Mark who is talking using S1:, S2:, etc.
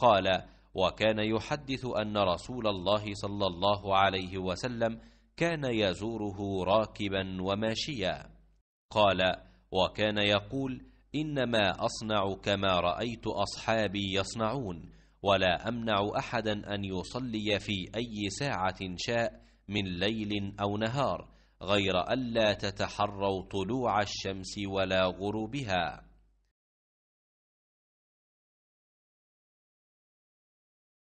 S1: قال وكان يحدث أن رسول الله صلى الله عليه وسلم كان يزوره راكبا وماشيا قال وكان يقول إنما أصنع كما رأيت أصحابي يصنعون ولا أمنع أحدا أن يصلي في أي ساعة شاء من ليل أو نهار غير ألا تتحروا طلوع الشمس ولا غروبها